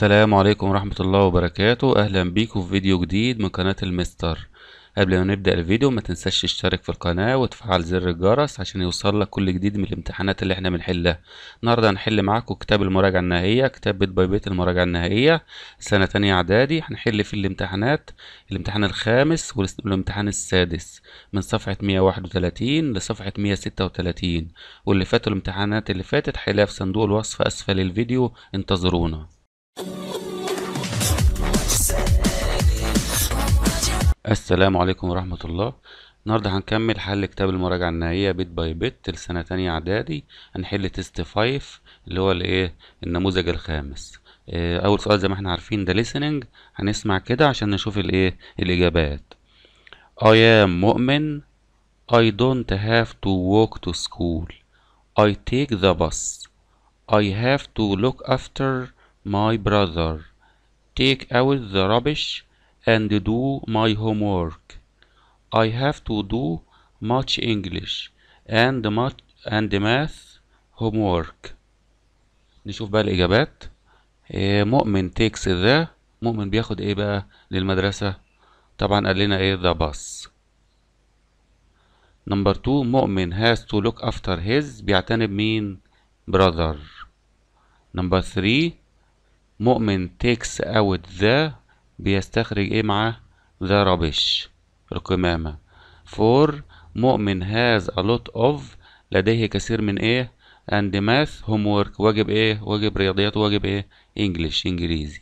السلام عليكم ورحمة الله وبركاته أهلا بيكم في فيديو جديد من قناة المستر قبل ما نبدأ الفيديو ما تنساش تشترك في القناة وتفعل زر الجرس عشان يوصل لك كل جديد من الامتحانات اللي احنا بنحلها النهاردة هنحل معاكم كتاب المراجعة النهائية كتاب بيت باي بيت المراجعة النهائية سنة تانية إعدادي هنحل في الامتحانات الامتحان الخامس والامتحان السادس من صفحة 131 لصفحة 136 واللي فاتوا الامتحانات اللي فاتت هيلاقيها في صندوق الوصف أسفل الفيديو انتظرونا السلام عليكم ورحمة الله النهاردة هنكمل حل كتاب المراجعة النهائية بيت باي بيت لسنة تانية إعدادي هنحل تيست فايف اللي هو الإيه النموذج الخامس آه، أول سؤال زي ما احنا عارفين ده listening هنسمع كده عشان نشوف الإيه الإجابات I am مؤمن I don't have to walk to school I take the bus I have to look after My brother, take out the rubbish and do my homework. I have to do much English and much and math homework. نشوف بقى الإجابات مؤمن takes the مؤمن بياخد إيه بقى للمدرسة طبعا قال لنا إيه the bus نمبر 2 مؤمن has to look after his بيعتني بمين brother نمبر 3 مؤمن تيكس اوت ذا بيستخرج ايه معاه ذا ربش القمامة فور مؤمن هاز a lot of لديه كثير من ايه and math homework واجب ايه واجب رياضيات واجب ايه انجلش انجليزي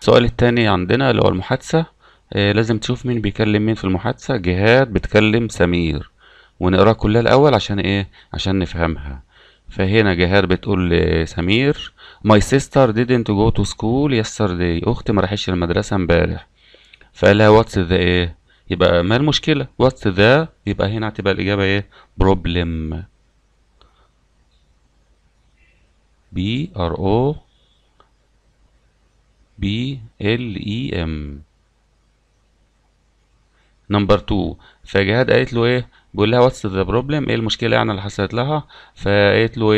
السؤال التاني عندنا اللي هو المحادثة آه لازم تشوف مين بيكلم مين في المحادثة جهاد بتكلم سمير ونقراها كلها الاول عشان ايه عشان نفهمها فهنا جهاد بتقول لسمير My sister didn't go to school yesterday أختي ما راحتش المدرسة امبارح فقال لها what's the ايه يبقى ما المشكلة what's the يبقى هنا هتبقى الإجابة ايه problem B R O B L E M نمبر 2 فجهاد قالت له ايه بيقول لها واتس ذا بروبلم ايه المشكله يعني اللي حصلت لها فقالت له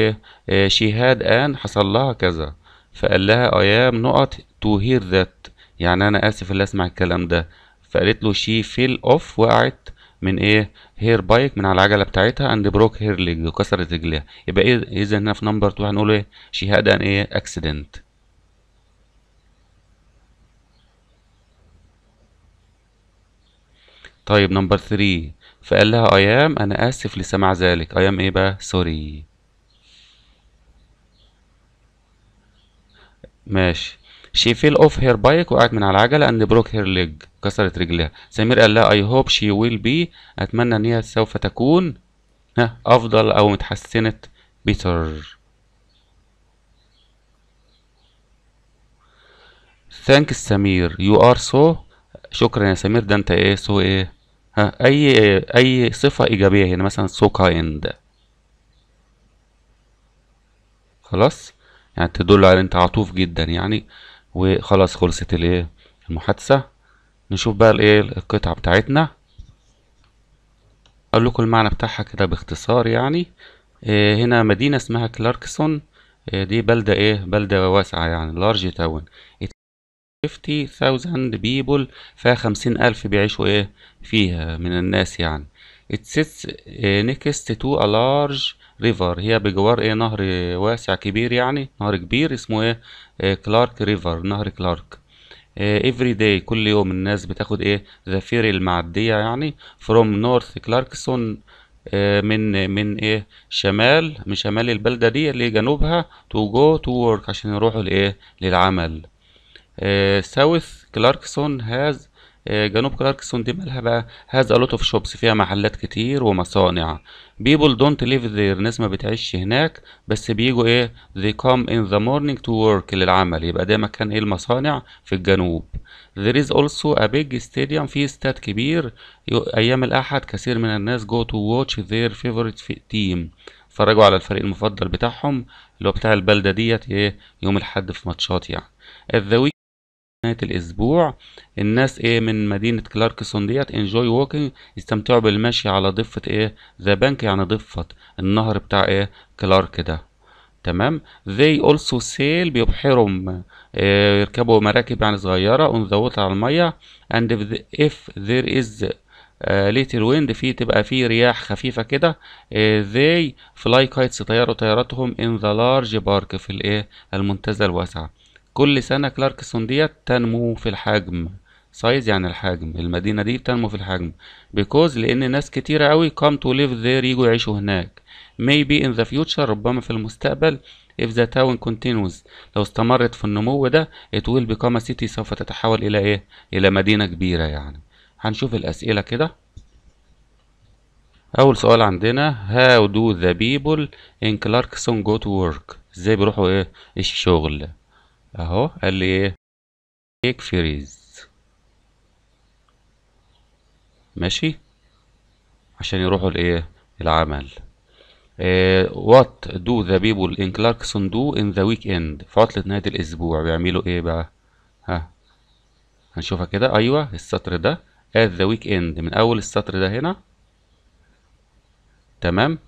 ايه شي هاد ان حصل لها كذا فقال لها اي ام نقط تو هير ذات يعني انا اسف اللي اسمع الكلام ده فقالت له شي فيل اوف وقعت من ايه هير بايك من على العجله بتاعتها اند بروك هير ليج وكسرت رجليها يبقى ايه اذا إيه هنا في نمبر 2 هنقول ايه شي هاد ان ايه اكسيدنت طيب نمبر 3 فقال لها أيام أنا آسف لسماع ذلك أيام إيه بقى سوري ماشي she fell off her bike وقعت من على العجلة and broke her leg كسرت رجلها سمير قال لها I hope she will be أتمنى إن هي سوف تكون ها أفضل أو متحسنة بيتر thanks سمير you are so شكرا يا سمير ده انت ايه سو ايه ها اي اي صفه ايجابيه هنا مثلا سو so كايند خلاص يعني تدل على انت عطوف جدا يعني وخلاص خلصت الايه المحادثه نشوف بقى الايه القطعه بتاعتنا اقول لكم المعنى بتاعها كده باختصار يعني اه هنا مدينه اسمها كلاركسون اه دي بلده ايه بلده واسعه يعني لارج تاون 50,000 people فيها 50,000 بيعيشوا إيه فيها من الناس يعني It sits eh, next to a large river هي بجوار إيه نهر واسع كبير يعني نهر كبير اسمه إيه كلارك eh, ريفر نهر كلارك eh, every day كل يوم الناس بتاخد إيه the المعدية يعني from north كلاركسون من من ايه شمال من شمال البلده دي لجنوبها تو جو تو ورك عشان يروحوا لايه للعمل آه، ساوث كلاركسون هاز آه، جنوب كلاركسون دي مالها بقى هاز الوت اوف شوبس فيها محلات كتير ومصانع بيبول دونت ليف ذير ناس ما بتعيش هناك بس بيجوا ايه they come in the morning to work للعمل يبقى ده مكان ايه المصانع في الجنوب there is also a big stadium في استاد كبير ايام الاحد كثير من الناس go to watch their favorite team اتفرجوا على الفريق المفضل بتاعهم اللي هو بتاع البلدة ديت ايه يوم الاحد في ماتشات يعني نهاية الأسبوع الناس إيه من مدينة كلاركسون ديت انجوي ووكينج يستمتعوا بالمشي على ضفة إيه ذا بنك يعني ضفة النهر بتاع إيه كلارك ده تمام they also sail بيبحروا إيه يركبوا مراكب يعني صغيرة on the water على المية and if there is ليتل ويند في تبقى في رياح خفيفة كده إيه they fly kites طياروا طياراتهم in the large park في الايه المنتزه الواسعة كل سنة كلاركسون ديت تنمو في الحجم سايز يعني الحجم المدينة دي بتنمو في الحجم بيكوز لأن ناس كتيرة أوي come to live there يجوا يعيشوا هناك maybe in the future ربما في المستقبل if the town continues لو استمرت في النمو ده it will become a city سوف تتحول إلى إيه؟ إلى مدينة كبيرة يعني هنشوف الأسئلة كده أول سؤال عندنا how do the people in Clarkson go to work؟ إزاي بيروحوا إيه؟ الشغل اهو قال لي ايه كيك فريز ماشي عشان يروحوا لايه العمل وات دو ذا بيبل ان كلاركسون دو ان ذا ويك اند في عطلة نهاية الأسبوع بيعملوا إيه بقى؟ ها هنشوفها كده أيوه السطر ده ات ذا ويك اند من أول السطر ده هنا تمام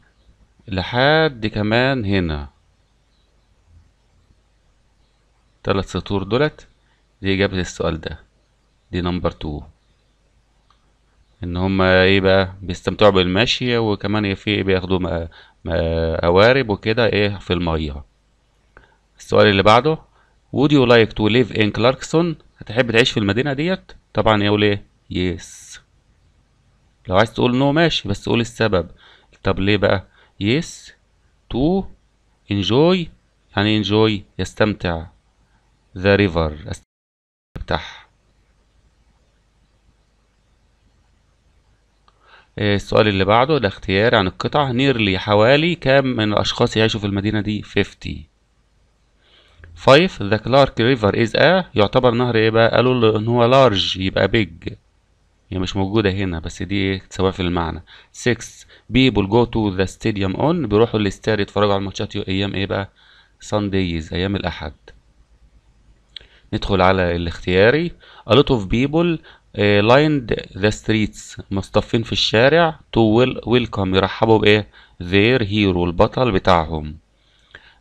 لحد كمان هنا تلات سطور دولت دي إجابة السؤال ده دي نمبر تو ان هما ايه بقى بيستمتعوا بالمشي وكمان في بياخدوا قوارب وكده ايه في الميه السؤال اللي بعده would you like to live in Clarkson هتحب تعيش في المدينه ديت طبعا يقول ايه يس yes. لو عايز تقول نو no ماشي بس قول السبب طب ليه بقى يس تو انجوي يعني انجوي يستمتع ذا ريفر افتح السؤال اللي بعده الاختيار عن القطع نيرلي حوالي كام من الأشخاص يعيشوا في المدينة دي 50 5 ذا كلارك ريفر از ا يعتبر نهر ايه بقى قالوا ان هو لارج يبقى بيج هي يعني مش موجوده هنا بس دي ايه سواء في المعنى 6 بيبل جو تو ذا ستاديوم اون بيروحوا الاستاد يتفرجوا على الماتشات ايام ايه بقى سانديز ايام الاحد ندخل على الاختياري a lot of people eh, lined the streets مصطفين في الشارع to welcome يرحبوا بايه their hero البطل بتاعهم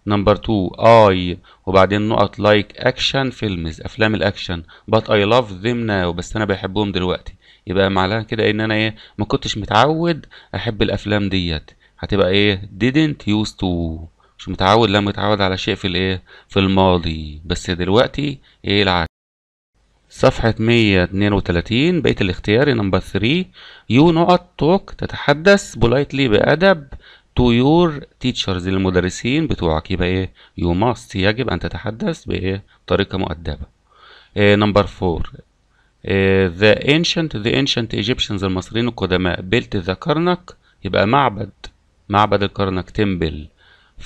نمبر 2 I وبعدين نقط like action films افلام الاكشن but I love them now بس انا بحبهم دلوقتي يبقى معناها كده ان انا ايه ما كنتش متعود احب الافلام ديت هتبقى ايه didn't used to مش متعود لا متعود على شيء في الايه في الماضي بس دلوقتي ايه العكس صفحة 132 بيت الاختياري نمبر 3 يو نقط توك تتحدث بولايتلي بأدب تو يور تيتشرز للمدرسين بتوعك يبقى ايه يو ماست يجب أن تتحدث بإيه بطريقة مؤدبة إيه نمبر 4 ذا إيه ancient ذا ancient Egyptians المصريين القدماء بلت ذا كرنك يبقى معبد معبد الكرنك تمبل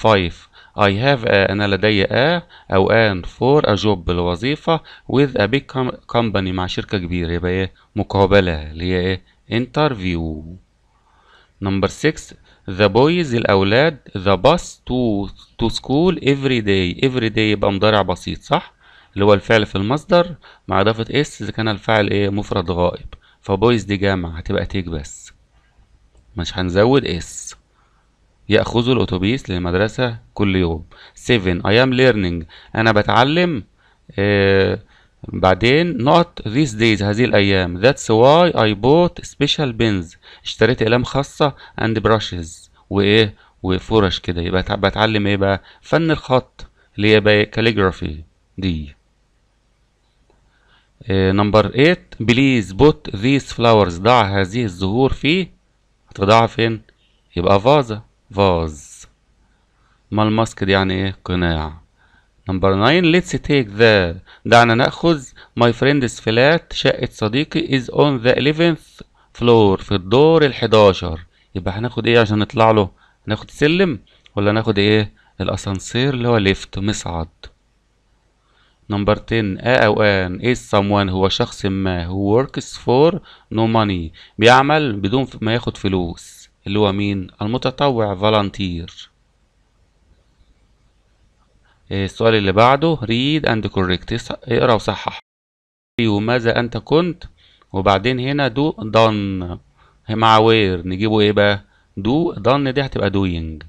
5 I have a أنا لدي a أو an for a job لوظيفة with a big company مع شركة كبيرة يبقى إيه مقابلة اللي هي إيه interview number 6 the boys الأولاد the bus to to school every day every day يبقى مضارع بسيط صح اللي هو الفعل في المصدر مع إضافة s إذا كان الفعل إيه مفرد غائب فبويز دي جامعة هتبقى تيك بس مش هنزود اس يأخذ الأتوبيس للمدرسة كل يوم 7 I am learning أنا بتعلم آه بعدين not these days هذه الأيام that's why I bought special pens اشتريت أقلام خاصة and brushes وإيه وفرش كده يبقى بتعلم إيه بقى فن الخط اللي هي بقى calligraphy دي نمبر آه، 8 please put these flowers ضع هذه الزهور في هتضعها فين يبقى فازة فاز ما مالماسكد يعني ايه قناع نمبر 9 ليتس تيك ذا دعنا ناخذ ماي فريندز فلات شقه صديقي از اون ذا 11th فلور في الدور ال11 يبقى هناخد ايه عشان نطلع له هناخد سلم ولا ناخد ايه الاسانسير اللي هو ليفت مصعد نمبر 10 ا آه او ان is someone هو شخص ما هو وركس فور نو ماني بيعمل بدون ما ياخد فلوس اللي هو مين المتطوع فالنتير إيه، السؤال اللي بعده read and correct اقرا وصحح وماذا انت كنت وبعدين هنا دو done مع where نجيبه ايه بقى دو done دي هتبقى doing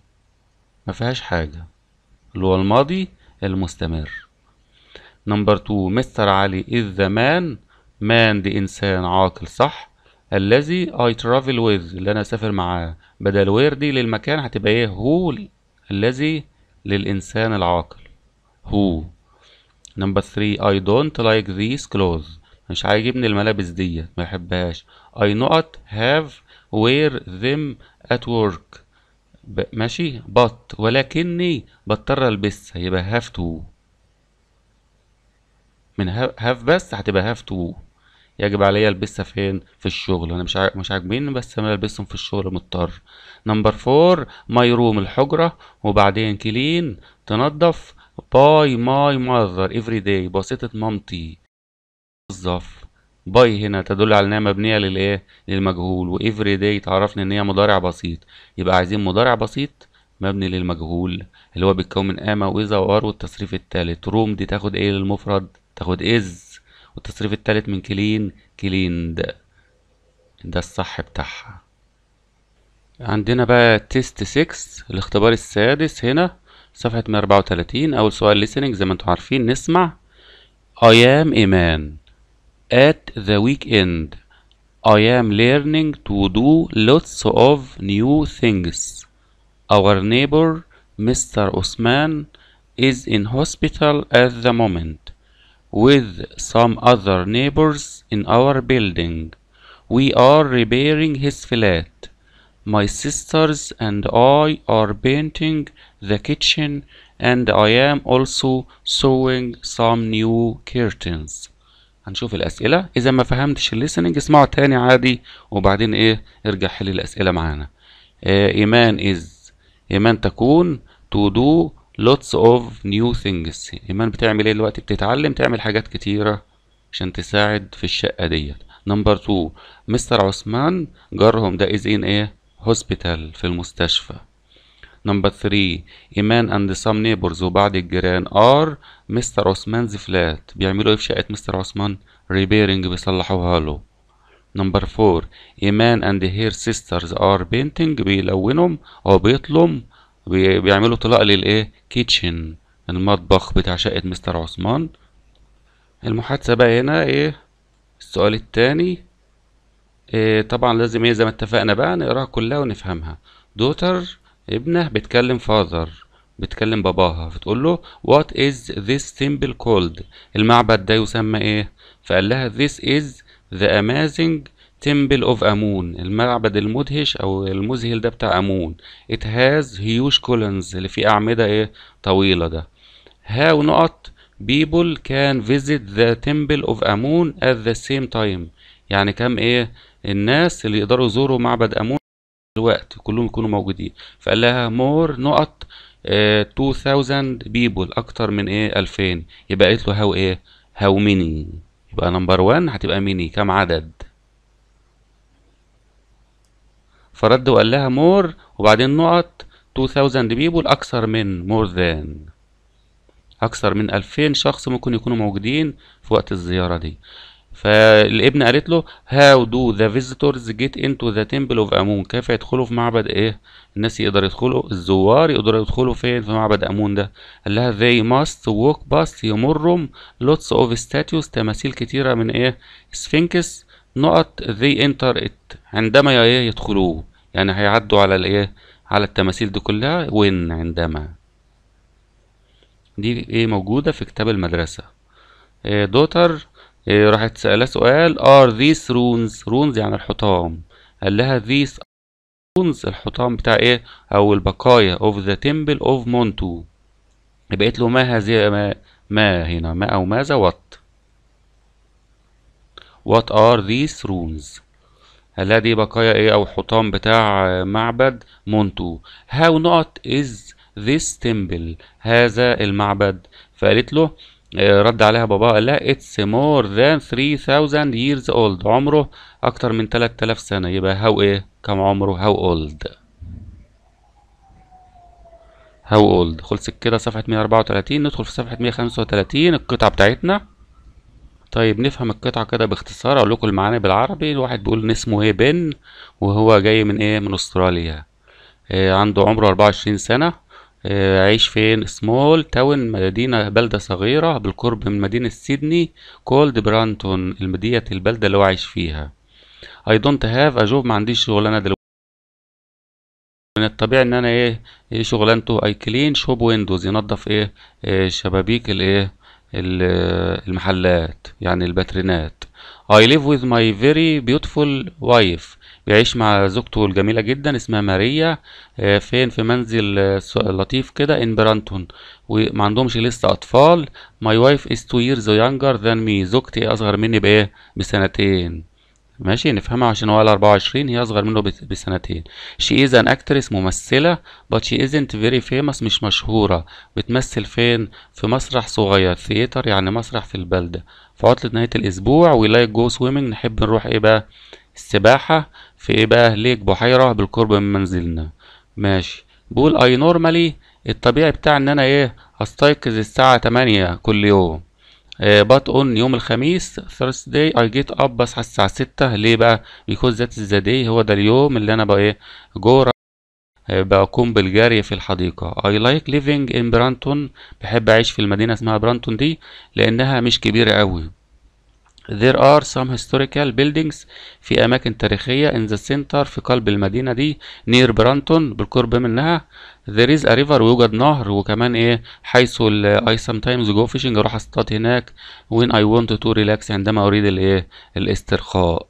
ما فيهاش حاجة اللي هو الماضي المستمر نمبر 2 مستر علي is the مان man دي انسان عاقل صح الذي I travel with اللي أنا أسافر معاه بدل وير دي للمكان هتبقى إيه هو الذي للإنسان العاقل هو نمبر 3 I don't like these clothes مش عاجبني الملابس ديت ما يحبهاش I not have wear them at work ب... ماشي but ولكني بضطر البسها يبقى have to من have بس هتبقى have to يجب عليا البسها فين في الشغل انا مش عاج... مش عاجبين بس انا البسهم في الشغل مضطر نمبر فور ماي روم الحجره وبعدين كلين تنظف باي ماي ماذر افري داي بسيطه مامتي نظف باي هنا تدل على انها مبنيه للايه للمجهول وافري داي تعرفني ان هي مضارع بسيط يبقى عايزين مضارع بسيط مبني للمجهول اللي هو بيتكون من اما واذا وار والتصريف الثالث روم دي تاخد ايه للمفرد تاخد از والتصريف التالت من كلين كليند ده الصح بتاعها عندنا بقى تيست 6 الاختبار السادس هنا صفحة 134 أول سؤال listening زي ما انتم عارفين نسمع I am a man at the weekend I am learning to do lots of new things Our neighbor Mr. Osman is in hospital at the moment with some other neighbors in our building. We are repairing his flat. My sisters and I are painting the kitchen and I am also sewing some new curtains. هنشوف الأسئلة إذا ما فهمتش الليسننج اسمعوا تاني عادي وبعدين إيه ارجع حل الأسئلة معانا إيمان إز إيمان تكون to do lots of new things إيمان بتعمل ايه دلوقتي بتتعلم تعمل حاجات كتيرة عشان تساعد في الشقة ديت نمبر 2 مستر عثمان جارهم ده is in ايه hospital في المستشفى نمبر 3 إيمان and some neighbors وبعض الجيران are مستر عثمان's flat بيعملوا ايه في شقة مستر عثمان repairing بيصلحوها له نمبر 4 إيمان and her sisters are painting بيلونهم أو بيطلم بيعملوا طلاق للايه كيتشن المطبخ بتاع شقة مستر عثمان المحادثة بقى هنا ايه السؤال التاني إيه طبعا لازم ايه زي ما اتفقنا بقى نقراها كلها ونفهمها دوتر ابنه بتكلم فاذر بتكلم باباها فتقول له وات از ذس سيمبل كولد المعبد ده يسمى ايه فقال لها ذس از ذا اميزنج تمبل اوف امون المعبد المدهش او المذهل ده بتاع امون ات هاز هيوج كولنز اللي فيه اعمده ايه طويله ده هاو نقط بيبل كان فيزيت ذا تمبل اوف امون ات ذا سيم تايم يعني كم ايه الناس اللي يقدروا يزوروا معبد امون في الوقت كلهم يكونوا موجودين فقال لها مور نقط اه 2000 بيبل اكتر من ايه 2000 يبقى قالت له هاو ايه هاو ميني يبقى نمبر 1 هتبقى ميني كم عدد فرد وقال لها مور وبعدين نقط 2000 بيبول أكثر من مور ذان أكثر من 2000 شخص ممكن يكونوا موجودين في وقت الزيارة دي فالابن قالت له هاو دو ذا فيزيتورز جيت انتو ذا تمبل اوف امون كيف يدخلوا في معبد ايه الناس يقدروا يدخلوا الزوار يقدروا يدخلوا فين في معبد امون ده قال لها they must walk past يمرهم lots of statues تماثيل كتيره من ايه سفنكس نقط they enter it عندما إيه؟ يدخلوه يعني هيعدوا على الايه على التماثيل دي كلها وين عندما دي ايه موجودة في كتاب المدرسة إيه دوتر إيه راحت سألها سؤال are these runes runes يعني الحطام قال لها these runes الحطام بتاع ايه او البقايا of the temple of Montu بقيت له ما هذه ما, ما هنا ما او ماذا what what are these runes دي بقايا ايه او حطام بتاع معبد مونتو هاو نوت از ذيس تمبل هذا المعبد فقالت له آه، رد عليها بابا قال لها اتس مور ذان 3000 ييرز اولد عمره اكتر من 3000 سنه يبقى هاو ايه كم عمره هاو اولد هاو اولد خلصت كده صفحه 134 ندخل في صفحه 135 القطعه بتاعتنا طيب نفهم القطعة كده باختصار اقول لكم المعاني بالعربي الواحد بيقول ان اسمه ايه بن وهو جاي من ايه من استراليا إيه عنده عمره 24 سنة إيه عايش فين سمول تاون مدينة بلدة صغيرة بالقرب من مدينة سيدني كولد برانتون المدية البلدة اللي هو عايش فيها I don't have a job ما عنديش شغلانة دلوقتي من الطبيعي ان انا ايه, إيه شغلانته اي كلين شوب ويندوز ينظف ايه, إيه شبابيك الايه المحلات يعني الباترينات I live with my very beautiful wife بيعيش مع زوجته الجميلة جدا اسمها ماريا آه، فين في منزل آه، لطيف كده ان برانتون وما عندهمش لسه أطفال my wife is two years younger than me زوجتي أصغر مني بإيه بسنتين ماشي نفهمها عشان هو ال 24 هي اصغر منه بسنتين she is an actress ممثلة but she isn't very famous مش مشهورة بتمثل فين في مسرح صغير ثياتر يعني مسرح في البلدة في عطلة نهاية الاسبوع we like go swimming نحب نروح ايه بقى السباحة في ايه بقى ليك بحيرة بالقرب من منزلنا ماشي بول اي نورمالي الطبيعي بتاع ان انا ايه استيقظ الساعة 8 كل يوم بات آه، اون يوم الخميس Thursday I get up بصحى الساعة ستة ليه بقى because that is the day هو ده اليوم اللي انا بقى ايه آه، بقوم بالجري في الحديقة I like living in برانتون بحب أعيش في المدينة اسمها برانتون دي لأنها مش كبيرة أوي There are some historical buildings في أماكن تاريخية in the center في قلب المدينة دي near Branton بالقرب منها there is a river ويوجد نهر وكمان إيه حيث I sometimes go fishing أروح أصطاد هناك when I want to relax عندما أريد الإيه الاسترخاء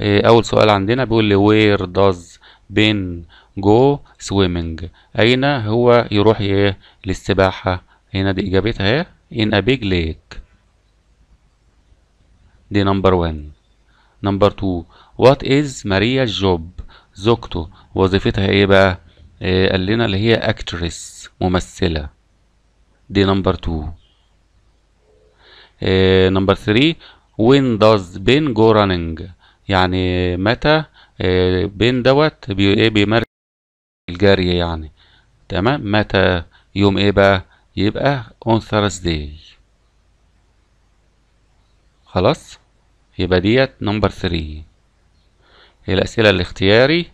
إيه أول سؤال عندنا بيقول لي where does Ben go swimming أين هو يروح إيه للسباحة هنا دي إجابتها إيه in a big lake دي نمبر 1 نمبر 2 وات از ماريا جوب زوجته وظيفتها ايه بقى آه قال لنا اللي هي اكتريس ممثله دي نمبر 2 آه نمبر 3 وين داز بين جو رانينج يعني متى آه بين دوت بي ايه بيمر الجري يعني تمام متى يوم ايه بقى يبقى اون Thursday خلاص يبقى ديت نمبر 3 الأسئلة الاختياري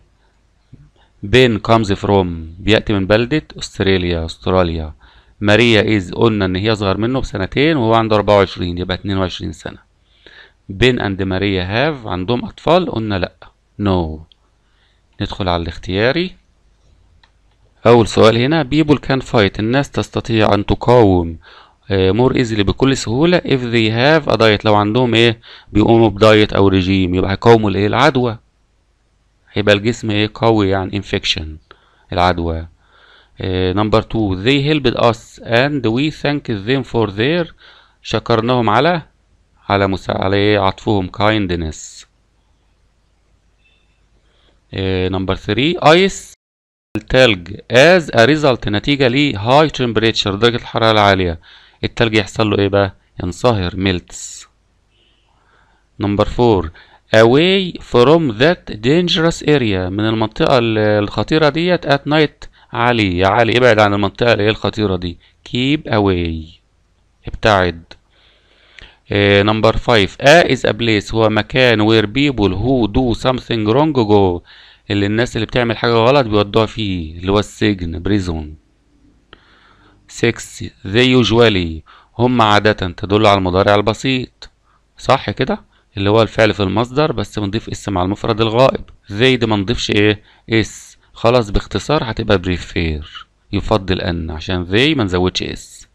بين comes from بيأتي من بلدة أستراليا أستراليا ماريا إز قلنا إن هي أصغر منه بسنتين وهو عنده 24 يبقى 22 سنة بين أند ماريا هاف عندهم أطفال قلنا لأ نو no. ندخل على الاختياري أول سؤال هنا people can fight الناس تستطيع أن تقاوم مور آه، ايزلي بكل سهوله if they have a diet لو عندهم ايه بيقوموا بدايت او رجيم يبقى هيقاوموا الايه العدوى هيبقى الجسم ايه قوي يعني infection العدوى نمبر آه، 2 they helped us and we thank them for their شكرناهم على على مسا... على ايه عطفهم kindness نمبر 3 ايس التلج از ا ريزلت نتيجة لهاي تمبريتشر درجة الحرارة العالية التلج يحصل له ايه بقى ينصهر ميلتس نمبر 4 away from that dangerous area من المنطقة الخطيرة ديت at night علي يا علي ابعد عن المنطقة اللي هي الخطيرة دي keep away ابتعد آه، نمبر uh, 5 A is a place هو مكان where people who do something wrong go اللي الناس اللي بتعمل حاجة غلط بيودوها فيه اللي هو السجن بريزون سكس they usually هم عادة تدل على المضارع البسيط صح كده اللي هو الفعل في المصدر بس بنضيف اسم على المفرد الغائب they دي ما نضيفش ايه اس خلاص باختصار هتبقى بريفير يفضل ان عشان they ما نزودش اس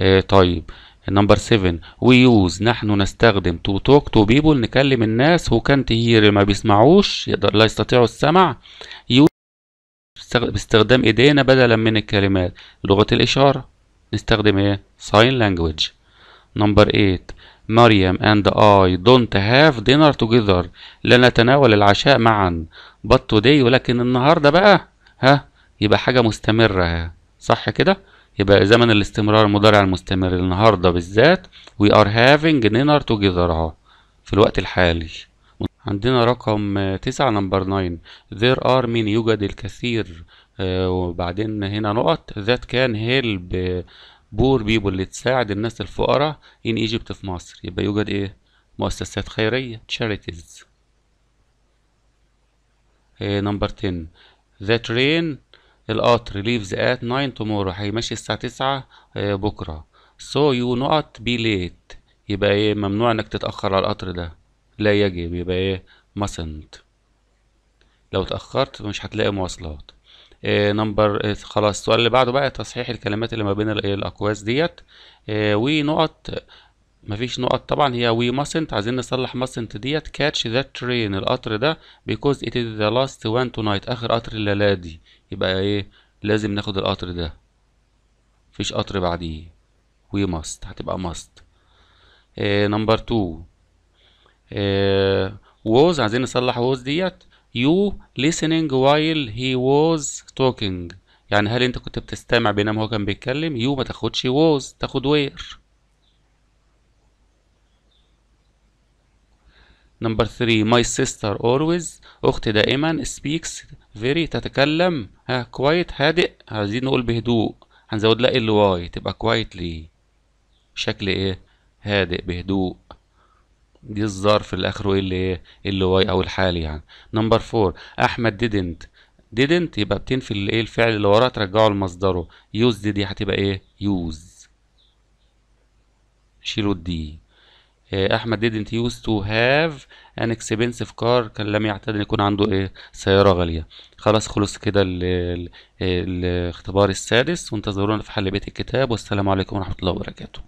إيه طيب نمبر 7 وي يوز نحن نستخدم تو توك تو بيبل نكلم الناس هو كانت هير ما بيسمعوش يقدر لا يستطيعوا السمع باستخدام ايدينا بدلا من الكلمات لغة الإشارة نستخدم ايه ساين لانجويج نمبر 8 مريم اند اي دونت هاف دينر توجذر لا نتناول العشاء معا but today ولكن النهاردة بقى ها يبقى حاجة مستمرة صح كده يبقى زمن الاستمرار المضارع المستمر النهاردة بالذات وي ار هافينج دينر توجذر اهو في الوقت الحالي عندنا رقم تسعة نمبر ناين there are many يوجد الكثير آه، وبعدين هنا نقط ذات كان help poor people اللي تساعد الناس الفقراء in Egypt في مصر يبقى يوجد ايه مؤسسات خيرية charities آه، نمبر 10 ذا ترين القطر ليفز ات 9 تومورو هيمشي الساعة 9 آه، بكرة سو يو نوت بي ليت يبقى ايه ممنوع انك تتأخر على القطر ده لا يجب يبقى ايه mustn't لو اتأخرت مش هتلاقي مواصلات إيه نمبر إيه خلاص السؤال اللي بعده بقى تصحيح الكلمات اللي ما بين إيه، الأقواس ديت إيه نقط مفيش نقط طبعا هي وي mustn't عايزين نصلح mustn't ديت catch that train القطر ده because it is the last one tonight آخر قطر الليلة دي يبقى ايه لازم ناخد القطر ده مفيش قطر بعديه وي must هتبقى must إيه نمبر 2 آه، ووز عايزين نصلح ووز ديت يو listening while he was talking يعني هل انت كنت بتستمع بينما هو كان بيتكلم يو ما تاخدش was تاخد where نمبر 3 my sister always اختي دائما speaks very تتكلم ها كويت هادئ عايزين نقول بهدوء هنزود لا ال واي تبقى كويتلي شكل ايه هادئ بهدوء دي الظرف اللي اخره ايه اللي ايه اللي واي او الحالي يعني نمبر فور احمد didn't didn't يبقى بتنفي الايه الفعل اللي وراه ترجعه لمصدره يوز دي هتبقى ايه يوز شيلوا الدي إيه، احمد didn't يوز to have an expensive car كان لم يعتاد ان يكون عنده ايه سياره غاليه خلاص خلص كده الاختبار السادس وانتظرونا في حل بيت الكتاب والسلام عليكم ورحمه الله وبركاته